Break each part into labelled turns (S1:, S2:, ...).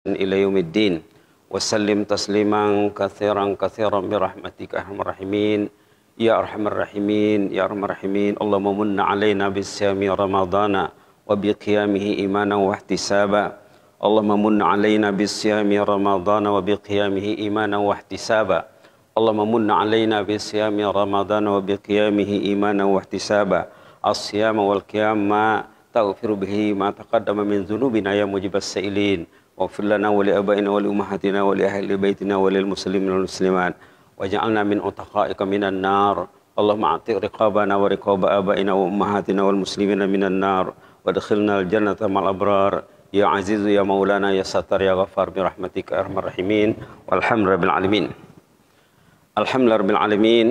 S1: إلى يوم الدين وسلم تسليما كثيرا كثيرا برحمتك أرحم الراحمين يا أرحم الراحمين يا أرحم الراحمين اللهم من علينا بالصيام رمضان وبقيامه إيمانا واحتسابا اللهم من علينا بالصيام رمضان وبقيامه إيمانا واحتسابا اللهم من علينا بالصيام رمضان وبقيامه إيمانا واحتسابا الصيام والقيام ما تغفر به ما تقدم من ذنوبنا يا مجيب السائلين واغفر لنا ولآبائنا ولأمهاتنا ولأهل بيتنا وللمسلمين والمسلمات واجعلنا من أتقائك من النار اللهم أعطي رقابنا ورقاب آبائنا وأمهاتنا والمسلمين من النار وادخلنا الجنة مع الأبرار يا عزيز يا مولانا يا ستر يا غفار برحمتك أرحم الراحمين والحمد لله العالمين الحمد لله رب العالمين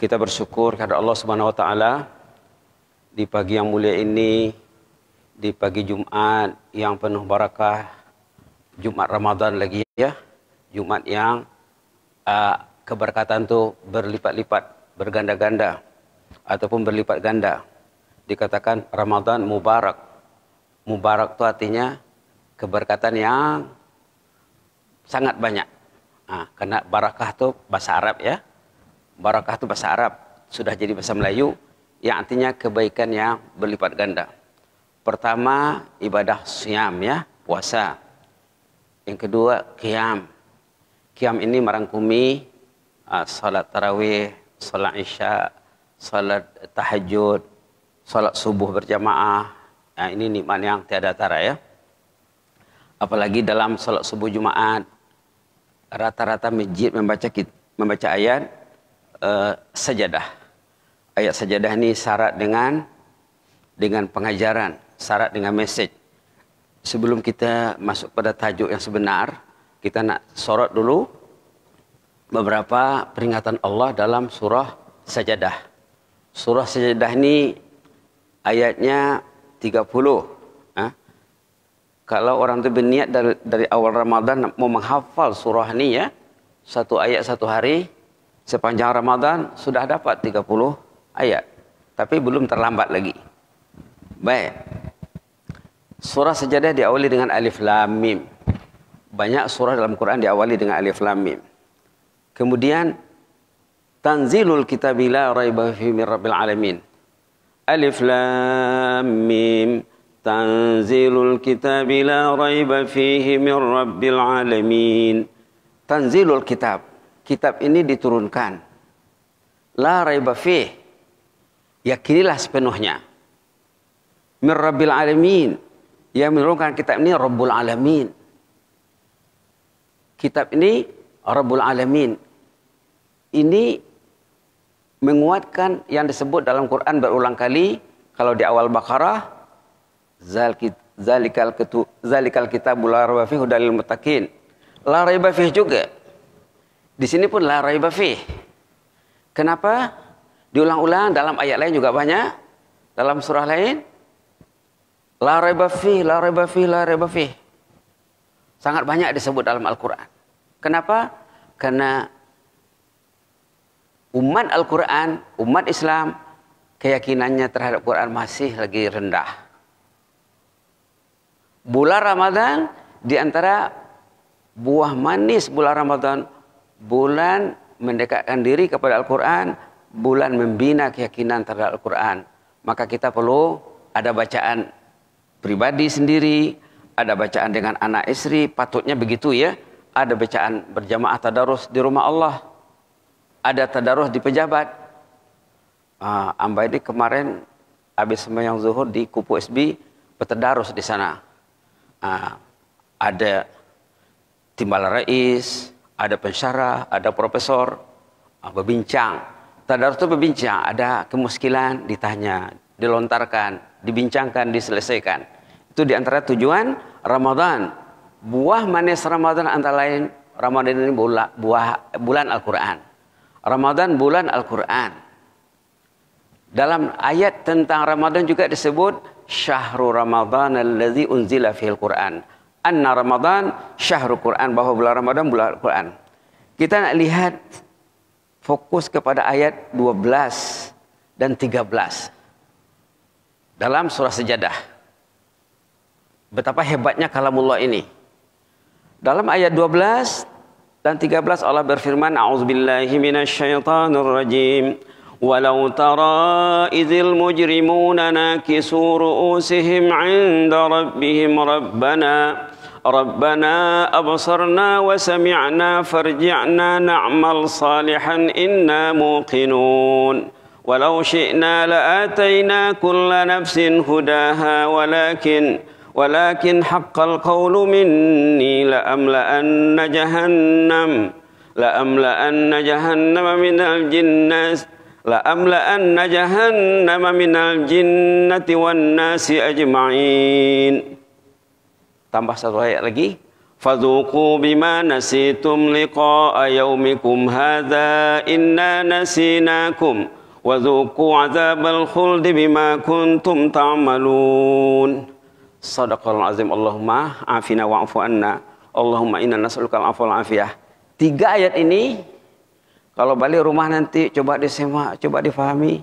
S1: kita bersyukur kepada Allah Subhanahu wa taala di pagi yang mulia ini di pagi Jumat yang penuh barakah Jumat Ramadan lagi ya Jumat yang uh, keberkatan tu berlipat-lipat berganda-ganda ataupun berlipat ganda dikatakan Ramadan Mubarak Mubarak itu artinya keberkatan yang sangat banyak nah, karena barakah itu bahasa Arab ya barakah itu bahasa Arab sudah jadi bahasa Melayu yang artinya kebaikan yang berlipat ganda Pertama ibadah siam ya, puasa. Yang kedua kiam kiam ini merangkumi uh, salat tarawih, salat isya, salat tahajud, salat subuh berjamaah. Nah, ini nikmat yang tiada tara ya. Apalagi dalam salat subuh Jumaat rata-rata masjid membaca membaca ayat uh, sajadah. Ayat sajadah ini syarat dengan dengan pengajaran syarat dengan message. Sebelum kita masuk pada tajuk yang sebenar, kita nak sorot dulu beberapa peringatan Allah dalam surah Sajadah. Surah Sajadah ini ayatnya 30. Hah? Kalau orang itu berniat dari, dari awal Ramadan mau menghafal surah ini ya, satu ayat satu hari, sepanjang Ramadan sudah dapat 30 ayat. Tapi belum terlambat lagi. Baik. Surah sejadah diawali dengan alif lam mim. Banyak surah dalam Quran diawali dengan alif lam mim. Kemudian Tanzilul kitabi la raiba fi min rabbil alamin. Alif lam mim. Tanzilul kitabi la raiba fihi min rabbil alamin. Tanzilul kitab. Kitab ini diturunkan. La raiba fihi. Yakinilah sepenuhnya. Min rabbil alamin yang menurunkan kitab ini Rabbul Alamin. Kitab ini Rabbul Alamin. Ini menguatkan yang disebut dalam Quran berulang kali kalau di awal Baqarah zalikal kitu zalikal kitabul la fi hudalil muttaqin. La raiba fih juga. Di sini pun la raiba fih. Kenapa? Diulang-ulang dalam ayat lain juga banyak, dalam surah lain La reba fi, la reba fi, la reba fi. Sangat banyak disebut dalam Al-Quran. Kenapa? Karena umat Al-Quran, umat Islam, keyakinannya terhadap Quran masih lagi rendah. Bulan Ramadan di antara buah manis bulan Ramadan, bulan mendekatkan diri kepada Al-Quran, bulan membina keyakinan terhadap Al-Quran. Maka kita perlu ada bacaan pribadi sendiri, ada bacaan dengan anak istri, patutnya begitu ya. Ada bacaan berjamaah tadarus di rumah Allah. Ada tadarus di pejabat. Ah, Amba ini kemarin habis sembahyang zuhur di Kupu SB, bertadarus di sana. Ah, ada timbal rais, ada pensyarah, ada profesor, ah, berbincang. Tadarus itu berbincang, ada kemuskilan ditanya, dilontarkan dibincangkan, diselesaikan. Itu di antara tujuan Ramadan. Buah manis Ramadan antara lain Ramadan ini bulan, buah, bulan Al-Quran. Ramadan bulan Al-Quran. Dalam ayat tentang Ramadan juga disebut Syahrul Ramadan alladzi unzila fil Quran. Anna Ramadan syahrul Quran bahwa bulan Ramadan bulan Al-Quran. Kita nak lihat fokus kepada ayat 12 dan 13 dalam surah sejadah. Betapa hebatnya kalamullah ini. Dalam ayat 12 dan 13 Allah berfirman, A'udzubillahi minasyaitanirrajim. rajim. tara idzil mujrimuna nakisu ru'usihim 'inda rabbihim rabbana Rabbana absarna wa sami'na farji'na na'mal salihan inna muqinun. ولو شئنا لآتينا كل نفس هداها ولكن ولكن حق القول مني لأملأن جهنم لأملأن جهنم من الجنة لأملأن جهنم من الجنة والناس أجمعين tambah satu ayat lagi فذوقوا بما نسيتم لقاء يومكم هذا إنا نسيناكم وذوقوا عذاب الخلد بما كنتم تعملون صدق العظيم اللهم عافنا واعف عنا Allahumma inna nas'aluka al-afwa afiyah. Tiga ayat ini kalau balik rumah nanti coba disemak, coba difahami.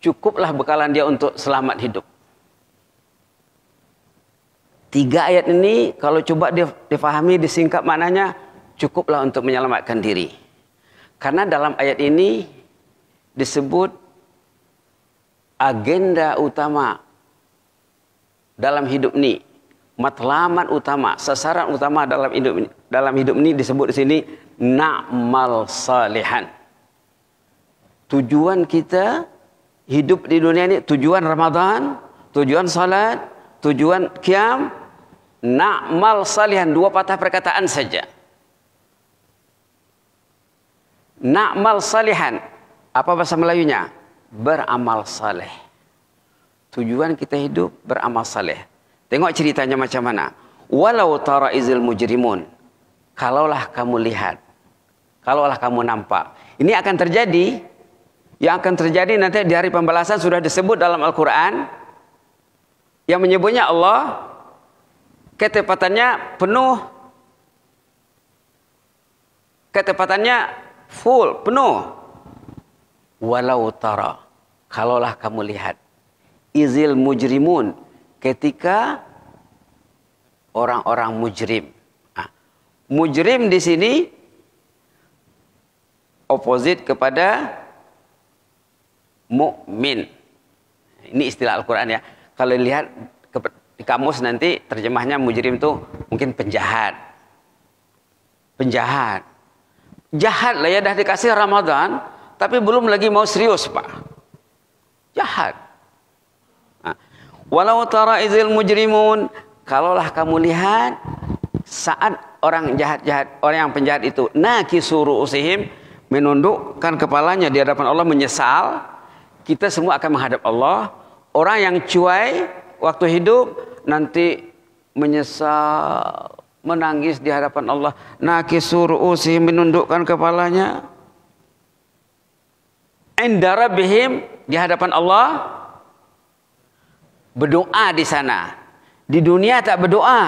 S1: Cukuplah bekalan dia untuk selamat hidup. Tiga ayat ini kalau coba difahami disingkat maknanya cukuplah untuk menyelamatkan diri. Karena dalam ayat ini disebut agenda utama dalam hidup ini matlamat utama sasaran utama dalam hidup ini dalam hidup ini disebut di sini na'mal salihan tujuan kita hidup di dunia ini tujuan Ramadan tujuan salat tujuan kiam na'mal salihan dua patah perkataan saja na'mal salihan apa bahasa Melayunya? Beramal saleh. Tujuan kita hidup beramal saleh. Tengok ceritanya macam mana. Walau tara izil mujrimun. Kalaulah kamu lihat. Kalaulah kamu nampak. Ini akan terjadi. Yang akan terjadi nanti di hari pembalasan sudah disebut dalam Al-Quran. Yang menyebutnya Allah. Ketepatannya penuh. Ketepatannya full, penuh walau tara kalaulah kamu lihat izil mujrimun ketika orang-orang mujrim nah, mujrim di sini oposit kepada mukmin ini istilah Al-Qur'an ya kalau lihat di kamus nanti terjemahnya mujrim itu mungkin penjahat penjahat jahat lah ya dah dikasih Ramadan tapi belum lagi mau serius pak jahat nah, walau tara izil mujrimun kalaulah kamu lihat saat orang jahat-jahat orang yang penjahat itu nakisuru usihim menundukkan kepalanya di hadapan Allah menyesal kita semua akan menghadap Allah orang yang cuai waktu hidup nanti menyesal menangis di hadapan Allah nakisuru usihim menundukkan kepalanya endara bihim di hadapan Allah berdoa di sana. Di dunia tak berdoa.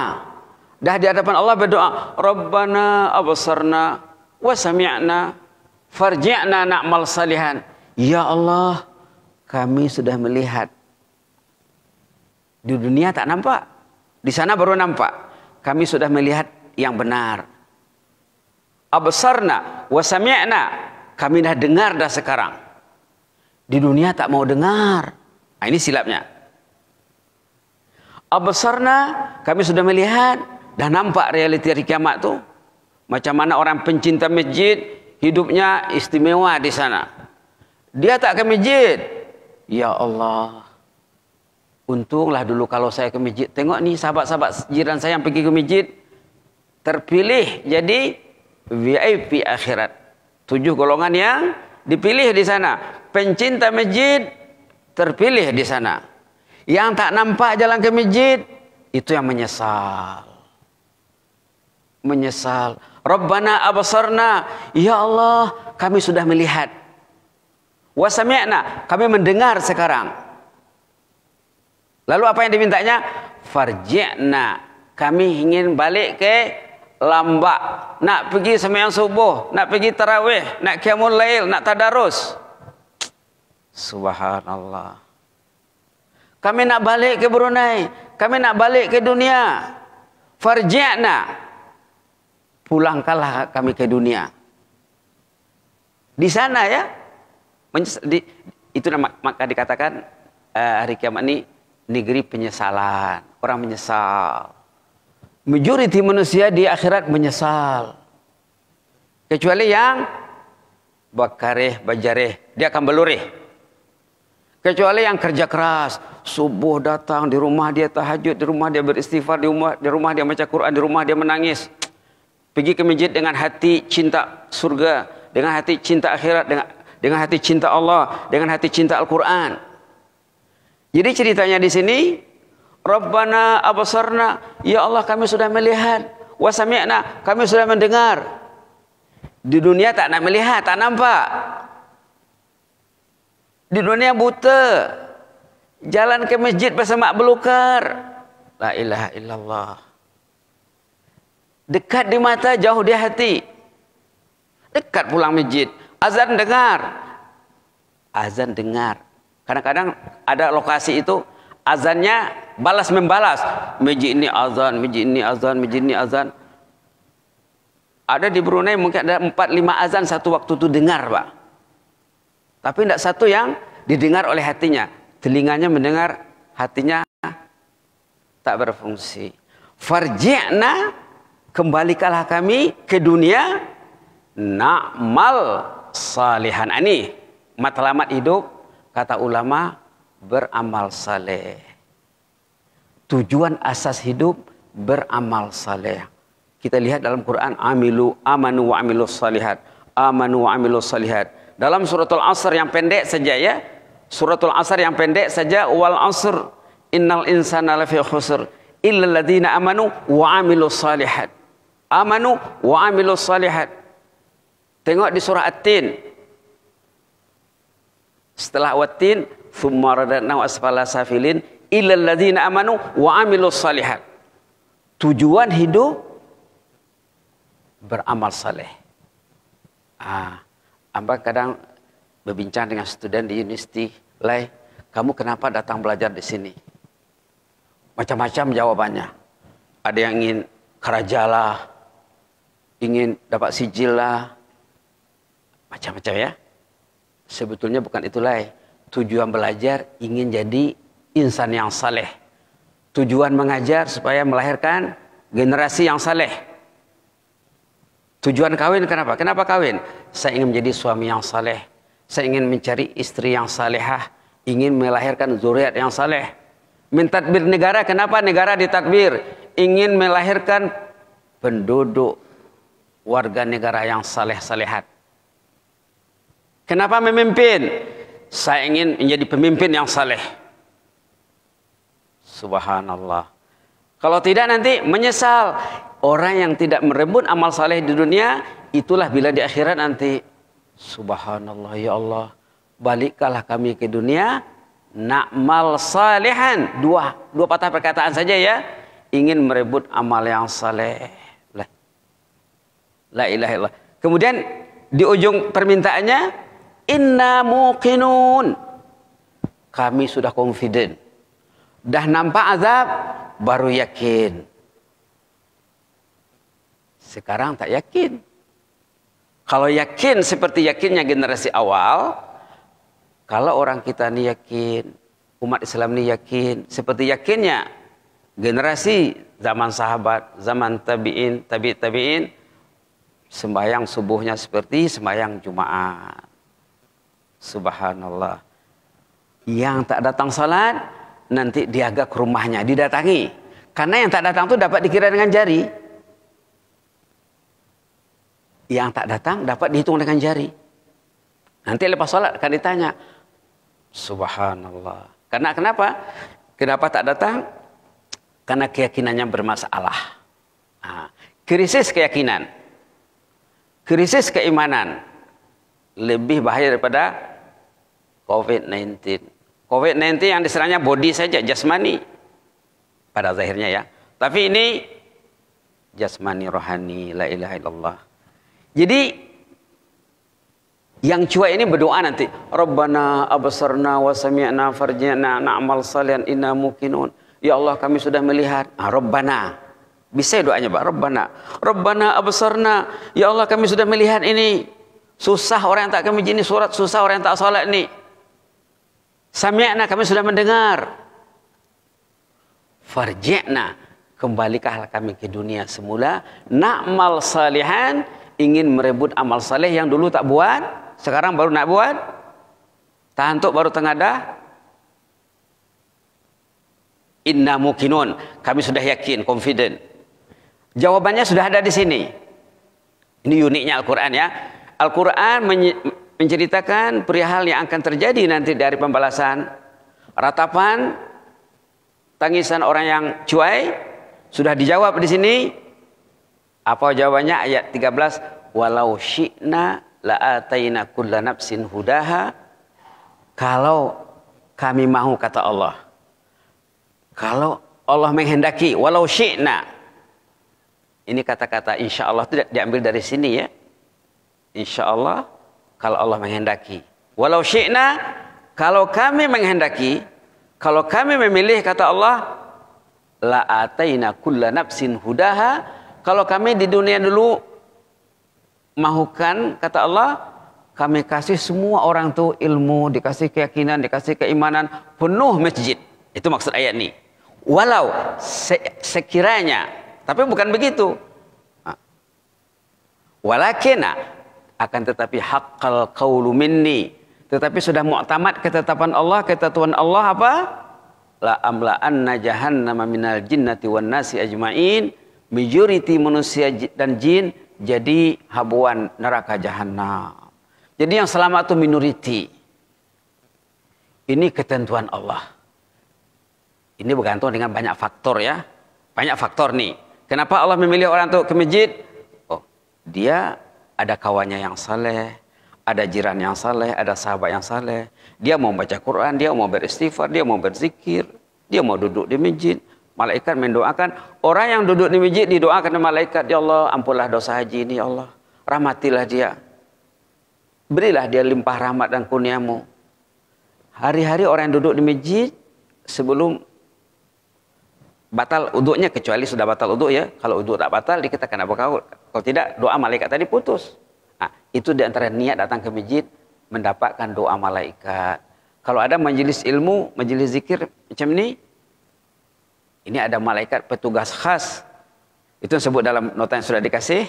S1: Dah di hadapan Allah berdoa, Rabbana abasarna wa sami'na farji'na na'mal salihan. Ya Allah, kami sudah melihat. Di dunia tak nampak. Di sana baru nampak. Kami sudah melihat yang benar. Abasarna wa sami'na. Kami dah dengar dah sekarang. Di dunia tak mau dengar. Nah, ini silapnya. Abasarna kami sudah melihat dan nampak realiti hari kiamat tuh. Macam mana orang pencinta masjid hidupnya istimewa di sana. Dia tak ke masjid. Ya Allah. Untunglah dulu kalau saya ke masjid. Tengok nih sahabat-sahabat jiran saya yang pergi ke masjid. Terpilih jadi VIP akhirat. Tujuh golongan yang dipilih di sana. Pencinta masjid terpilih di sana. Yang tak nampak jalan ke masjid itu yang menyesal. Menyesal. Rabbana abasarna, ya Allah, kami sudah melihat. Wasami'na, kami mendengar sekarang. Lalu apa yang dimintanya? Farji'na, kami ingin balik ke lambak. Nak pergi semayang subuh, nak pergi tarawih, nak kiamul lail, nak tadarus. Subhanallah. Kami nak balik ke Brunei. Kami nak balik ke dunia. Farji'na. Pulangkanlah kami ke dunia. Di sana ya. Di, itu maka dikatakan eh, hari kiamat ini negeri penyesalan. Orang menyesal majority manusia di akhirat menyesal. Kecuali yang bakareh, bajareh, dia akan belurih. Kecuali yang kerja keras, subuh datang di rumah dia tahajud, di rumah dia beristighfar, di rumah di rumah dia baca Quran, di rumah dia menangis. Pergi ke masjid dengan hati cinta surga, dengan hati cinta akhirat, dengan dengan hati cinta Allah, dengan hati cinta Al-Qur'an. Jadi ceritanya di sini Rabbana abasarna, ya Allah kami sudah melihat. Wasami'na, kami sudah mendengar. Di dunia tak nak melihat, tak nampak. Di dunia buta. Jalan ke masjid bersama belukar. La ilaha illallah. Dekat di mata, jauh di hati. Dekat pulang masjid. Azan dengar. Azan dengar. Kadang-kadang ada lokasi itu Azannya balas membalas. Meji ini azan, meji ini azan, meji ini azan. Ada di Brunei mungkin ada 4-5 azan satu waktu itu dengar Pak. Tapi tidak satu yang didengar oleh hatinya. Telinganya mendengar, hatinya tak berfungsi. Farji'na kembalikanlah kami ke dunia na'mal salihan. Ini matlamat hidup kata ulama beramal saleh. Tujuan asas hidup beramal saleh. Kita lihat dalam Quran amilu amanu wa amilu salihat. Amanu wa amilu salihat. Dalam suratul asr yang pendek saja ya. Suratul asr yang pendek saja wal asr innal insana lafi khusr illa alladziina amanu wa amilu salihat. Amanu wa amilu salihat. Tengok di surah At-Tin. Setelah at thumma radatnahu asfala safilin illal ladzina amanu wa amilus salihat. Tujuan hidup beramal saleh. Ah, Abang kadang berbincang dengan student di universiti, "Lai, kamu kenapa datang belajar di sini?" Macam-macam jawabannya. Ada yang ingin kerajalah, ingin dapat sijil lah, macam-macam ya. Sebetulnya bukan itu Lai Tujuan belajar ingin jadi insan yang saleh. Tujuan mengajar supaya melahirkan generasi yang saleh. Tujuan kawin kenapa? Kenapa kawin? Saya ingin menjadi suami yang saleh. Saya ingin mencari istri yang salehah. Ingin melahirkan zuriat yang saleh. Mentadbir negara, kenapa negara ditadbir? Ingin melahirkan penduduk warga negara yang saleh-salehat. Kenapa memimpin? Saya ingin menjadi pemimpin yang saleh. Subhanallah. Kalau tidak nanti menyesal. Orang yang tidak merebut amal saleh di dunia, itulah bila di akhirat nanti. Subhanallah ya Allah. Balikkanlah kami ke dunia. Na'mal salihan. Dua, dua patah perkataan saja ya. Ingin merebut amal yang saleh. La, la ilaha illallah. Kemudian di ujung permintaannya Inna muqinun. Kami sudah confident. Dah nampak azab, baru yakin. Sekarang tak yakin. Kalau yakin seperti yakinnya generasi awal, kalau orang kita ini yakin, umat Islam ini yakin, seperti yakinnya generasi zaman sahabat, zaman tabi'in, tabi' tabi'in, sembahyang subuhnya seperti sembahyang Jumat. Subhanallah. Yang tak datang salat nanti diagak ke rumahnya, didatangi. Karena yang tak datang itu dapat dikira dengan jari. Yang tak datang dapat dihitung dengan jari. Nanti lepas sholat akan ditanya. Subhanallah. Karena kenapa? Kenapa tak datang? Karena keyakinannya bermasalah. Nah, krisis keyakinan. Krisis keimanan. Lebih bahaya daripada COVID-19. COVID-19 yang diserangnya body saja, jasmani. Pada zahirnya ya. Tapi ini jasmani rohani, la ilaha illallah. Jadi yang cuek ini berdoa nanti, Rabbana abasarna wa sami'na farji'na na'mal salian inna mukinun. Ya Allah kami sudah melihat. Ah, Rabbana. Bisa doanya Pak, Rabbana. Rabbana abasarna. Ya Allah kami sudah melihat ini. Susah orang yang tak kami jini surat, susah orang yang tak salat ini. Sami'na kami sudah mendengar. Farji'na kembalikanlah kami ke dunia semula. Na'mal salihan ingin merebut amal saleh yang dulu tak buat, sekarang baru nak buat. Tantuk baru tengadah. Inna mukinun. Kami sudah yakin, confident. Jawabannya sudah ada di sini. Ini uniknya Al-Quran ya. Al-Quran menceritakan perihal yang akan terjadi nanti dari pembalasan. Ratapan tangisan orang yang cuai sudah dijawab di sini. Apa jawabannya ayat 13 walau syi'na la'atayna kulla nafsin hudaha kalau kami mahu kata Allah. Kalau Allah menghendaki walau syi'na. Ini kata-kata insya Allah tidak diambil dari sini ya. Insya Allah kalau Allah menghendaki. Walau syi'na, kalau kami menghendaki, kalau kami memilih kata Allah, la ataina kulla nafsin hudaha. Kalau kami di dunia dulu mahukan kata Allah, kami kasih semua orang tuh ilmu, dikasih keyakinan, dikasih keimanan, penuh masjid. Itu maksud ayat ini. Walau sekiranya, tapi bukan begitu. Walakina akan tetapi hakal qawlu minni tetapi sudah muktamad ketetapan Allah ketetuan Allah apa la amla'anna jahannama minal jinnati wan nasi ajmain majority manusia dan jin jadi habuan neraka jahannam jadi yang selamat itu minority ini ketentuan Allah ini bergantung dengan banyak faktor ya banyak faktor nih kenapa Allah memilih orang untuk ke masjid oh dia ada kawannya yang saleh, ada jiran yang saleh, ada sahabat yang saleh. Dia mau baca Quran, dia mau beristighfar, dia mau berzikir, dia mau duduk di masjid. Malaikat mendoakan orang yang duduk di masjid didoakan malaikat, ya Allah, ampunlah dosa haji ini, ya Allah. Rahmatilah dia. Berilah dia limpah rahmat dan kurniamu. Hari-hari orang yang duduk di masjid sebelum batal uduknya kecuali sudah batal uduk ya. Kalau uduk tak batal dikatakan apa kau? Kalau tidak doa malaikat tadi putus. Nah, itu antara niat datang ke masjid mendapatkan doa malaikat. Kalau ada majelis ilmu, majelis zikir macam ini, ini ada malaikat petugas khas. Itu disebut dalam nota yang sudah dikasih.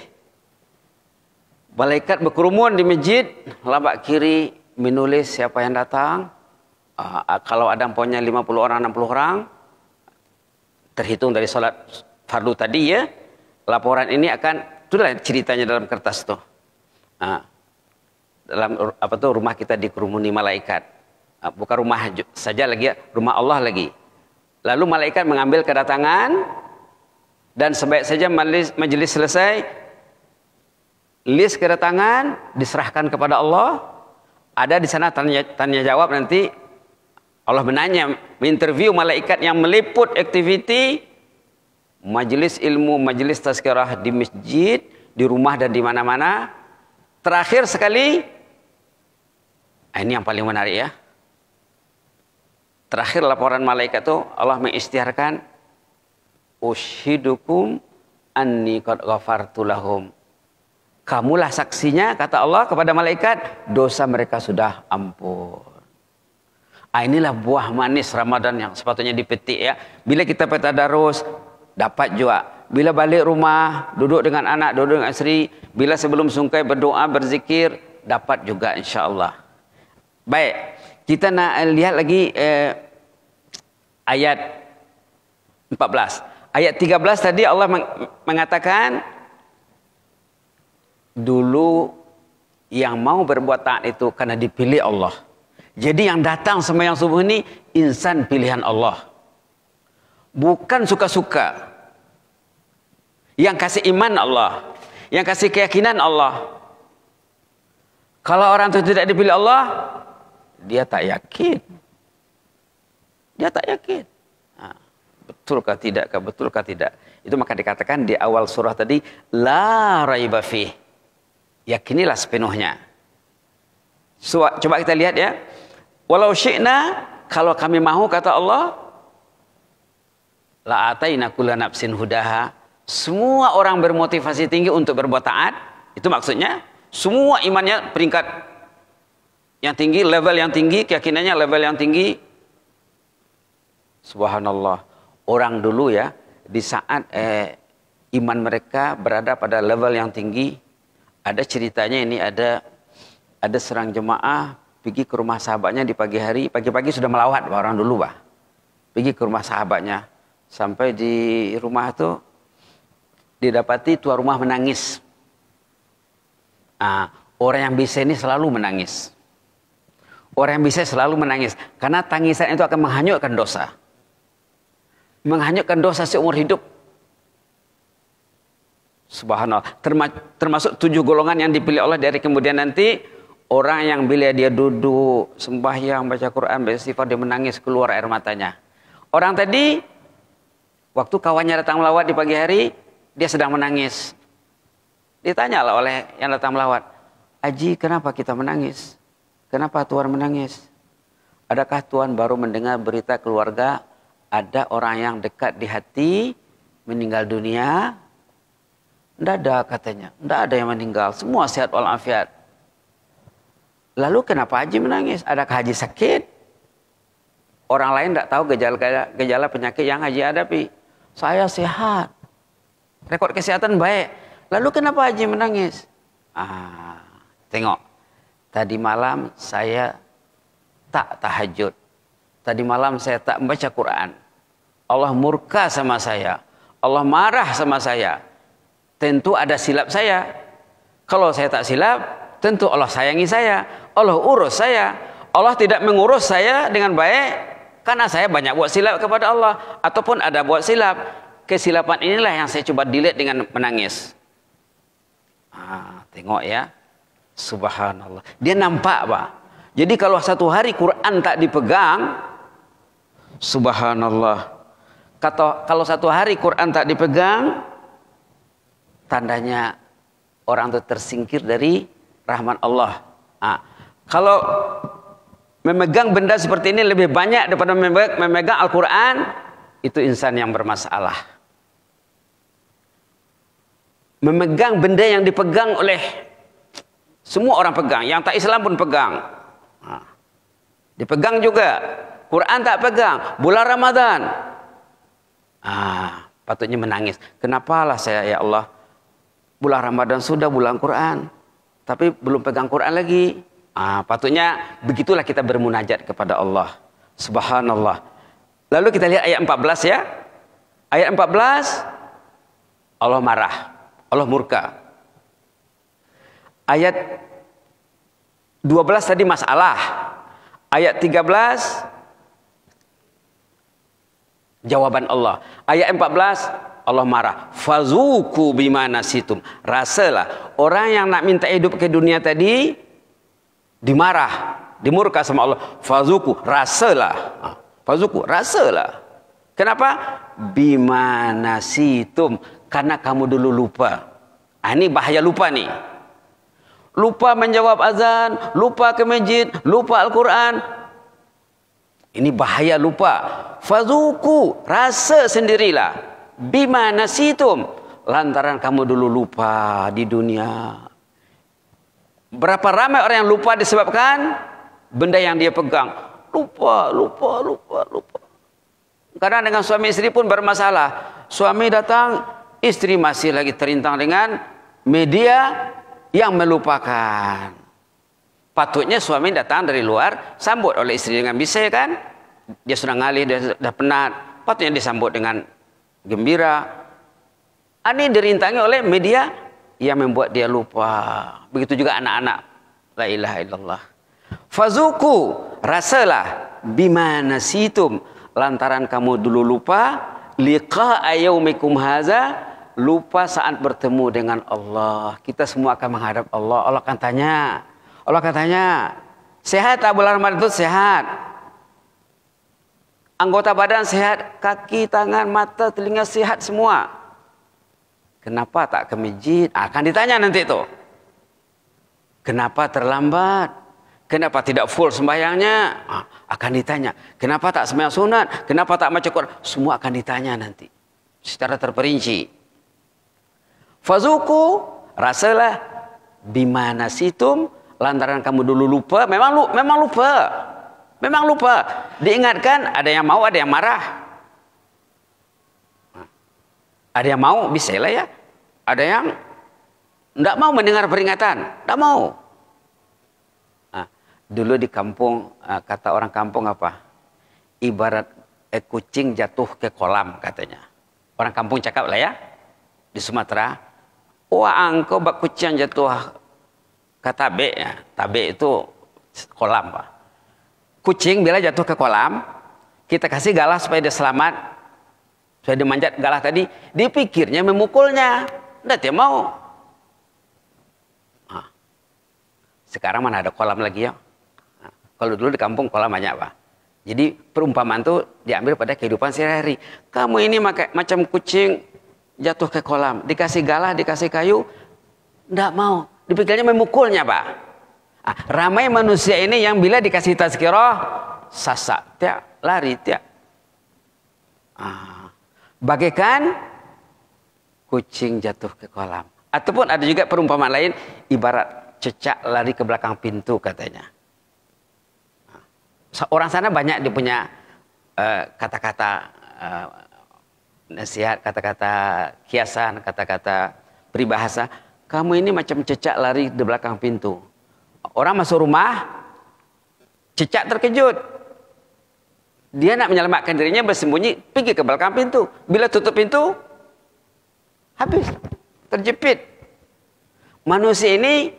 S1: Malaikat berkerumun di masjid, lambat kiri menulis siapa yang datang. Uh, kalau ada empunya 50 orang, 60 orang, terhitung dari sholat fardu tadi ya laporan ini akan itulah ceritanya dalam kertas tuh nah, dalam apa tuh rumah kita dikerumuni malaikat nah, bukan rumah saja lagi ya rumah Allah lagi lalu malaikat mengambil kedatangan dan sebaik saja majelis, majelis selesai list kedatangan diserahkan kepada Allah ada di sana tanya, tanya jawab nanti Allah menanya, interview malaikat yang meliput aktiviti majelis ilmu, majelis tazkirah di masjid, di rumah dan di mana-mana. Terakhir sekali, ah, ini yang paling menarik ya. Terakhir laporan malaikat itu Allah mengistiharkan ushidukum anni qad ghafartu Kamulah saksinya kata Allah kepada malaikat, dosa mereka sudah ampun. Ah, inilah buah manis Ramadan yang sepatutnya dipetik ya. Bila kita petadarus dapat juga. Bila balik rumah, duduk dengan anak, duduk dengan istri, bila sebelum sungkai berdoa, berzikir, dapat juga insya-Allah. Baik, kita nak eh, lihat lagi eh, ayat 14. Ayat 13 tadi Allah mengatakan dulu yang mau berbuat taat itu karena dipilih Allah jadi yang datang sembahyang subuh ini insan pilihan Allah. Bukan suka-suka. Yang kasih iman Allah. Yang kasih keyakinan Allah. Kalau orang itu tidak dipilih Allah, dia tak yakin. Dia tak yakin. Nah, betulkah tidakkah? Betulkah tidak? Itu maka dikatakan di awal surah tadi, La raiba Yakinilah sepenuhnya. So, coba kita lihat ya. Walau syi'na, kalau kami mahu kata Allah, ataina kulla nafsin hudaha. Semua orang bermotivasi tinggi untuk berbuat taat, itu maksudnya semua imannya peringkat yang tinggi, level yang tinggi, keyakinannya level yang tinggi. Subhanallah. Orang dulu ya, di saat eh, iman mereka berada pada level yang tinggi, ada ceritanya ini ada ada serang jemaah pergi ke rumah sahabatnya di pagi hari, pagi-pagi sudah melawat orang dulu, Pak. Pergi ke rumah sahabatnya, sampai di rumah itu didapati tua rumah menangis. Nah, orang yang bisa ini selalu menangis. Orang yang bisa selalu menangis, karena tangisan itu akan menghanyutkan dosa. Menghanyutkan dosa seumur hidup. Subhanallah, termasuk tujuh golongan yang dipilih Allah dari kemudian nanti Orang yang bila dia duduk, sembahyang, baca Quran, bersifat, dia menangis keluar air matanya. Orang tadi, waktu kawannya datang melawat di pagi hari, dia sedang menangis. Ditanyalah oleh yang datang melawat, Aji kenapa kita menangis? Kenapa Tuhan menangis? Adakah Tuhan baru mendengar berita keluarga ada orang yang dekat di hati meninggal dunia? Tidak ada katanya, tidak ada yang meninggal, semua sehat walafiat. Lalu kenapa Haji menangis? Adakah Haji sakit? Orang lain tidak tahu gejala-gejala penyakit yang Haji hadapi. Saya sehat. rekod kesehatan baik. Lalu kenapa Haji menangis? Ah, tengok. Tadi malam saya tak tahajud. Tadi malam saya tak membaca Quran. Allah murka sama saya. Allah marah sama saya. Tentu ada silap saya. Kalau saya tak silap, tentu Allah sayangi saya. Allah urus saya. Allah tidak mengurus saya dengan baik karena saya banyak buat silap kepada Allah ataupun ada buat silap. Kesilapan inilah yang saya coba delete dengan menangis. Ah, tengok ya. Subhanallah. Dia nampak, Pak. Jadi kalau satu hari Quran tak dipegang, subhanallah. Kata kalau satu hari Quran tak dipegang, tandanya orang itu tersingkir dari rahmat Allah. Ah, kalau memegang benda seperti ini lebih banyak daripada memegang, Al-Quran, itu insan yang bermasalah. Memegang benda yang dipegang oleh semua orang pegang, yang tak Islam pun pegang. dipegang juga, Quran tak pegang, bulan Ramadan. Ah, patutnya menangis. Kenapalah saya ya Allah, bulan Ramadan sudah bulan Quran, tapi belum pegang Quran lagi. Ah, patutnya begitulah kita bermunajat kepada Allah. Subhanallah. Lalu kita lihat ayat 14 ya. Ayat 14 Allah marah, Allah murka. Ayat 12 tadi masalah. Ayat 13 jawaban Allah. Ayat 14 Allah marah. Fazuku bimana situm. Rasalah orang yang nak minta hidup ke dunia tadi dimarah, dimurka sama Allah, fazuku rasalah. Ha, fazuku rasalah. Kenapa? Bimana situm? Karena kamu dulu lupa. Ah, ini bahaya lupa nih. Lupa menjawab azan, lupa ke masjid, lupa Al-Quran. Ini bahaya lupa. Fazuku rasa sendirilah. Bimana situm? Lantaran kamu dulu lupa di dunia. Berapa ramai orang yang lupa disebabkan benda yang dia pegang. Lupa, lupa, lupa, lupa. karena dengan suami istri pun bermasalah. Suami datang, istri masih lagi terintang dengan media yang melupakan. Patutnya suami datang dari luar, sambut oleh istri dengan bisa ya kan? Dia sudah ngalih, dia sudah penat. Patutnya disambut dengan gembira. Ini dirintangi oleh media yang membuat dia lupa. Begitu juga anak-anak. La ilaha illallah. Fazuku rasalah bimana situm lantaran kamu dulu lupa liqa ayyumikum haza lupa saat bertemu dengan Allah. Kita semua akan menghadap Allah. Allah akan tanya. Allah akan tanya. Sehat Abu Lamar itu sehat. Anggota badan sehat, kaki, tangan, mata, telinga sehat semua. Kenapa tak ke masjid? Akan ah, ditanya nanti itu. Kenapa terlambat? Kenapa tidak full sembahyangnya? Ah, akan ditanya. Kenapa tak sembahyang sunat? Kenapa tak baca Semua akan ditanya nanti. Secara terperinci. Fazuku rasalah bimana situm lantaran kamu dulu lupa. Memang lu, memang lupa. Memang lupa. Diingatkan ada yang mau ada yang marah. Ada yang mau, bisa lah ya. Ada yang tidak mau mendengar peringatan, tidak mau. Nah, dulu di kampung, ah, kata orang kampung apa? Ibarat eh, kucing jatuh ke kolam katanya. Orang kampung cakap lah ya, di Sumatera. Wah engkau bak kucing jatuh ah, ke tabe. Ya. Tabe itu kolam. Pak. Kucing bila jatuh ke kolam, kita kasih galah supaya dia selamat, saya dimanjat galah tadi, dipikirnya memukulnya. Tidak dia mau. Nah. Sekarang mana ada kolam lagi ya? Nah. Kalau dulu di kampung kolam banyak pak. Jadi perumpamaan itu diambil pada kehidupan sehari-hari. Kamu ini macam kucing jatuh ke kolam, dikasih galah, dikasih kayu, tidak mau. Dipikirnya memukulnya pak. Nah, ramai manusia ini yang bila dikasih tazkirah, sasak, tiap lari, tiap. Ah, bagaikan kucing jatuh ke kolam. Ataupun ada juga perumpamaan lain, ibarat cecak lari ke belakang pintu katanya. Nah, Orang sana banyak dia punya eh, kata-kata uh, uh, nasihat, kata-kata kiasan, kata-kata peribahasa. Kamu ini macam cecak lari di belakang pintu. Orang masuk rumah, cecak terkejut dia nak menyelamatkan dirinya bersembunyi, pergi ke belakang pintu. Bila tutup pintu, habis. Terjepit. Manusia ini,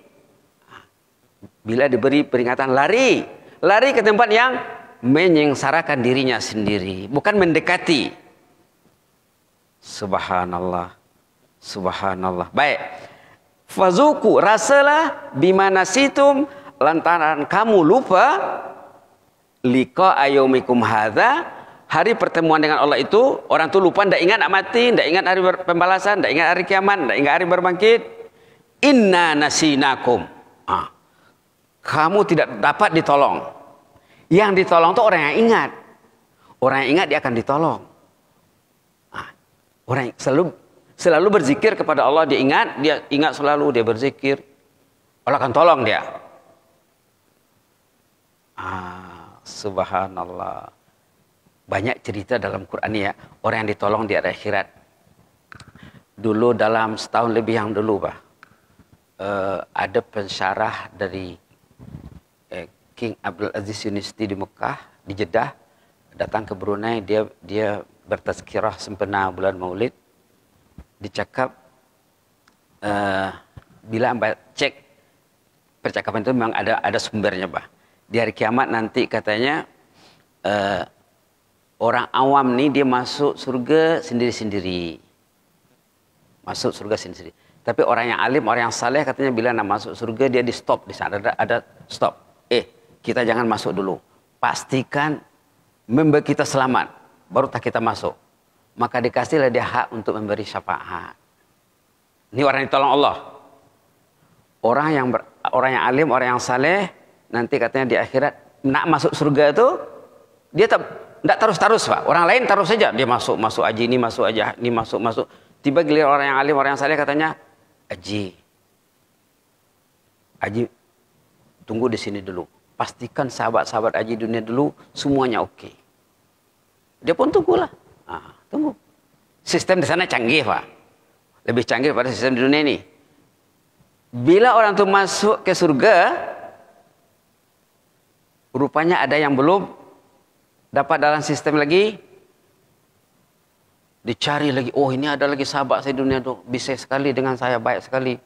S1: bila diberi peringatan lari. Lari ke tempat yang menyengsarakan dirinya sendiri. Bukan mendekati. Subhanallah. Subhanallah. Baik. Fazuku rasalah bimana situm lantaran kamu lupa Liko ayomikum hadza hari pertemuan dengan Allah itu orang tuh lupa ndak ingat nak mati, ndak ingat hari pembalasan, ndak ingat hari kiamat, ndak ingat hari berbangkit. Inna nasinakum. Ah. Kamu tidak dapat ditolong. Yang ditolong itu orang yang ingat. Orang yang ingat dia akan ditolong. Ah. Orang yang selalu selalu berzikir kepada Allah, dia ingat, dia ingat selalu, dia berzikir. Allah akan tolong dia. Ah Subhanallah. Banyak cerita dalam Quran ya, orang yang ditolong di akhirat. Dulu dalam setahun lebih yang dulu, Pak. Eh, ada pensyarah dari eh, King Abdul Aziz University di Mekah, di Jeddah, datang ke Brunei, dia dia bertazkirah sempena bulan Maulid. Dicakap eh, bila cek percakapan itu memang ada ada sumbernya, Pak. di hari kiamat nanti katanya uh, orang awam nih dia masuk surga sendiri-sendiri. Masuk surga sendiri-sendiri. Tapi orang yang alim, orang yang saleh katanya bila nak masuk surga dia di stop di sana ada, ada stop. Eh, kita jangan masuk dulu. Pastikan member kita selamat baru tak kita masuk. Maka dikasihlah dia hak untuk memberi syafaat. Ini orang yang tolong Allah. Orang yang ber, orang yang alim, orang yang saleh nanti katanya di akhirat nak masuk surga itu dia tak tidak terus-terus pak orang lain terus saja dia masuk masuk aji ini masuk aja ini masuk masuk tiba giliran orang yang alim orang yang saleh katanya aji aji tunggu di sini dulu pastikan sahabat-sahabat aji dunia dulu semuanya oke okay. dia pun tunggulah nah, tunggu sistem di sana canggih pak lebih canggih pada sistem di dunia ini bila orang itu masuk ke surga Rupanya ada yang belum dapat dalam sistem lagi. Dicari lagi. Oh ini ada lagi sahabat saya di dunia tuh. Bisa sekali dengan saya. Baik sekali.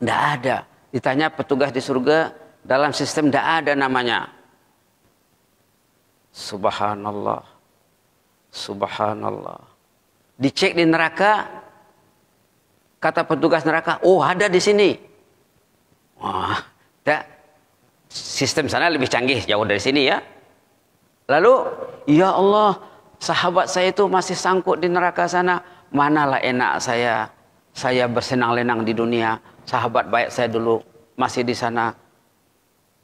S1: Tidak ada. Ditanya petugas di surga. Dalam sistem tidak ada namanya. Subhanallah. Subhanallah. Dicek di neraka. Kata petugas neraka. Oh ada di sini. Wah. Sistem sana lebih canggih jauh dari sini ya. Lalu, ya Allah, sahabat saya itu masih sangkut di neraka sana. Manalah enak saya. Saya bersenang-lenang di dunia. Sahabat baik saya dulu masih di sana.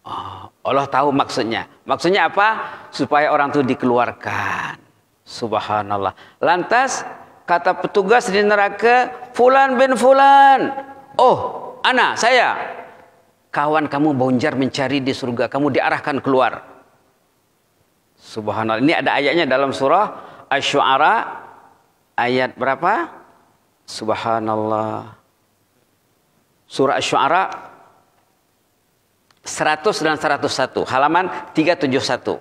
S1: Oh, Allah tahu maksudnya. Maksudnya apa? Supaya orang itu dikeluarkan. Subhanallah. Lantas kata petugas di neraka, Fulan bin Fulan. Oh, ana saya kawan kamu bonjar mencari di surga kamu diarahkan keluar. Subhanallah. Ini ada ayatnya dalam surah Asy-Syu'ara ayat berapa? Subhanallah. Surah Asy-Syu'ara 100 dan 101, halaman 371.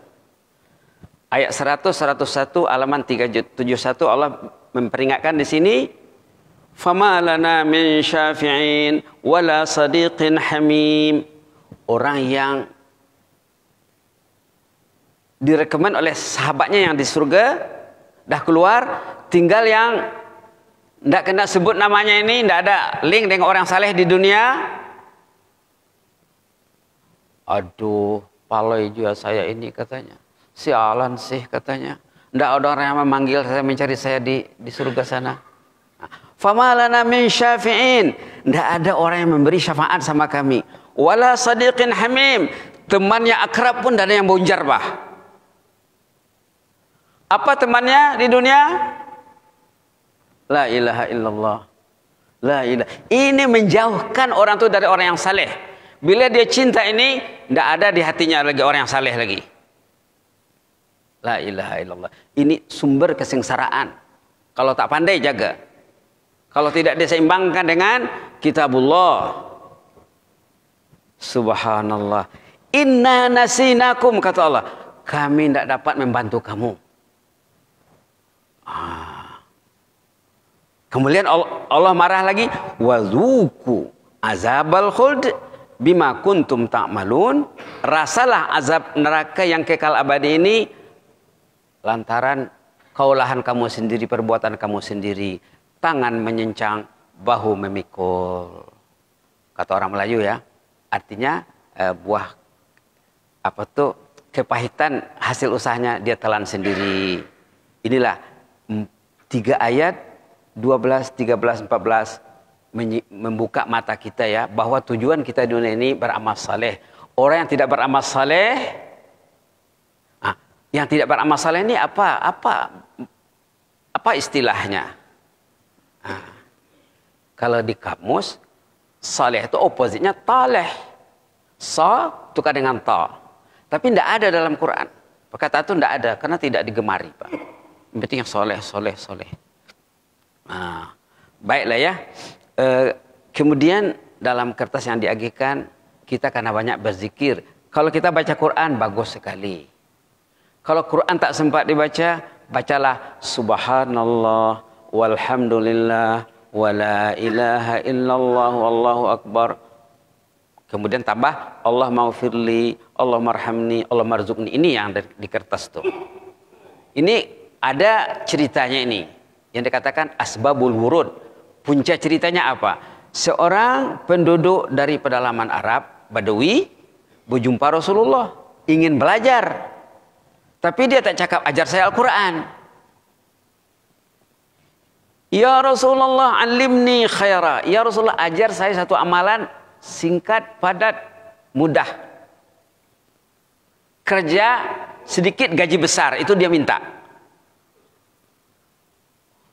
S1: Ayat 100 101 halaman 371 Allah memperingatkan di sini Fama lana min syafi'in wala sadiqin hamim. Orang yang direkomen oleh sahabatnya yang di surga dah keluar tinggal yang tidak kena sebut namanya ini tidak ada link dengan orang saleh di dunia aduh paloi juga saya ini katanya sialan sih katanya tidak ada orang yang memanggil saya mencari saya di di surga sana Famalana min syafi'in. Tidak ada orang yang memberi syafaat sama kami. Wala sadiqin hamim. Temannya akrab pun tidak ada yang bonjar bah. Apa temannya di dunia? La ilaha illallah. La ilaha. Ini menjauhkan orang itu dari orang yang saleh. Bila dia cinta ini, tidak ada di hatinya lagi orang yang saleh lagi. La ilaha illallah. Ini sumber kesengsaraan. Kalau tak pandai jaga. Kalau tidak diseimbangkan dengan kitabullah. Subhanallah. Inna nasinakum kata Allah. Kami tidak dapat membantu kamu. Ah. Kemudian Allah, Allah marah lagi. Wazuku azabal khuld bima kuntum ta'malun. Rasalah azab neraka yang kekal abadi ini. Lantaran kaulahan kamu sendiri, perbuatan kamu sendiri tangan menyencang, bahu memikul. Kata orang Melayu ya. Artinya eh, buah apa tuh kepahitan hasil usahanya dia telan sendiri. Inilah tiga ayat 12, 13, 14 membuka mata kita ya bahwa tujuan kita di dunia ini beramal saleh. Orang yang tidak beramal saleh ah, yang tidak beramal saleh ini apa apa apa istilahnya? Nah, kalau di kamus, saleh itu opositnya taleh. Sa tukar dengan ta. Tapi tidak ada dalam Quran. Perkataan itu tidak ada karena tidak digemari, Pak. Yang penting yang soleh, soleh, soleh. Nah, baiklah ya. E, kemudian dalam kertas yang diagihkan, kita karena banyak berzikir. Kalau kita baca Quran, bagus sekali. Kalau Quran tak sempat dibaca, bacalah Subhanallah, walhamdulillah wala ilaha illallah wallahu akbar kemudian tambah Allah maufirli Allah marhamni Allah marzukni ini yang di kertas tuh ini ada ceritanya ini yang dikatakan asbabul wurud Punca ceritanya apa seorang penduduk dari pedalaman Arab Badawi berjumpa Rasulullah ingin belajar tapi dia tak cakap ajar saya Al-Quran Ya Rasulullah alimni khaira. Ya Rasulullah ajar saya satu amalan singkat, padat, mudah. Kerja sedikit gaji besar, itu dia minta.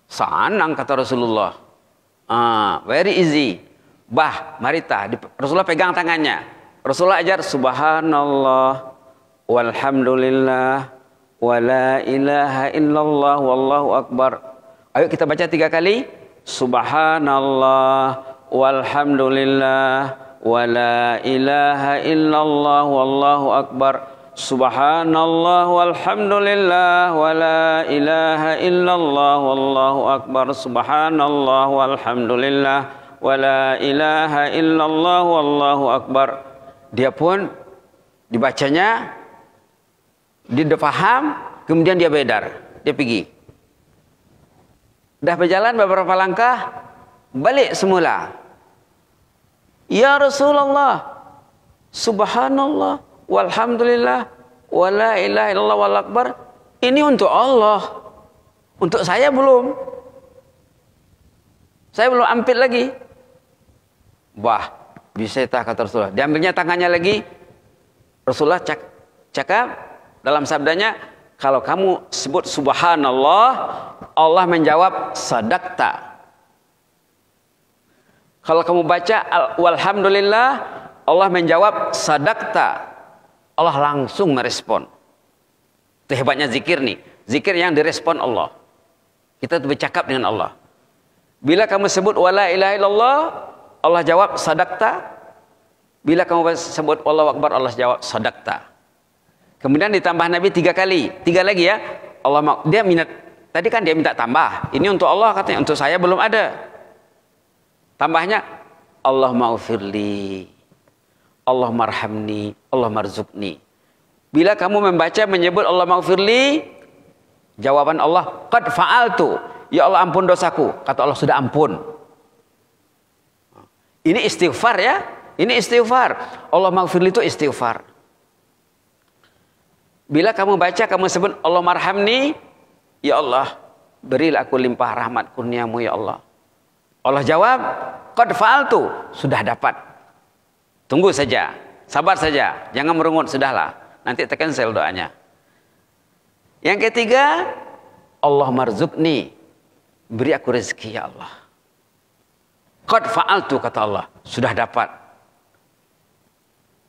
S1: Sanang kata Rasulullah. Ah, very easy. Bah, Marita. Rasulullah pegang tangannya. Rasulullah ajar subhanallah walhamdulillah wala ilaha illallah wallahu akbar Ayo kita baca tiga kali. Subhanallah walhamdulillah la ilaha illallah wallahu akbar. Subhanallah walhamdulillah la ilaha illallah wallahu akbar subhanallah walhamdulillah la ilaha illallah wallahu akbar dia pun dibacanya dia faham kemudian dia bedar dia pergi Dah berjalan beberapa langkah, balik semula. Ya Rasulullah, subhanallah, walhamdulillah, wala ilaha illallah walakbar. Ini untuk Allah. Untuk saya belum. Saya belum ampit lagi. Wah, bisa tak kata Rasulullah. Diambilnya tangannya lagi. Rasulullah cak cakap dalam sabdanya, kalau kamu sebut subhanallah, Allah menjawab sadakta. Kalau kamu baca walhamdulillah, Allah menjawab sadakta. Allah langsung merespon. Itu hebatnya zikir nih. Zikir yang direspon Allah. Kita bercakap dengan Allah. Bila kamu sebut wala ilaha illallah, Allah jawab sadakta. Bila kamu sebut Allah Akbar, Allah jawab sadakta. Kemudian ditambah Nabi tiga kali, tiga lagi ya. Allah mau dia minat. Tadi kan dia minta tambah. Ini untuk Allah katanya, untuk saya belum ada. Tambahnya Allah maufirli, Allah marhamni, Allah marzukni. Bila kamu membaca menyebut Allah maufirli, jawaban Allah qad fa'altu. Ya Allah ampun dosaku. Kata Allah sudah ampun. Ini istighfar ya. Ini istighfar. Allah maufirli itu istighfar. Bila kamu baca, kamu sebut Allah marhamni, ya Allah, berilah aku limpah rahmat kurniamu ya Allah. Allah jawab, qad fa'altu, sudah dapat. Tunggu saja, sabar saja, jangan merungut, sudahlah. Nanti tekan sel doanya. Yang ketiga, Allah marzukni, beri aku rezeki ya Allah. Qad fa'altu kata Allah, sudah dapat.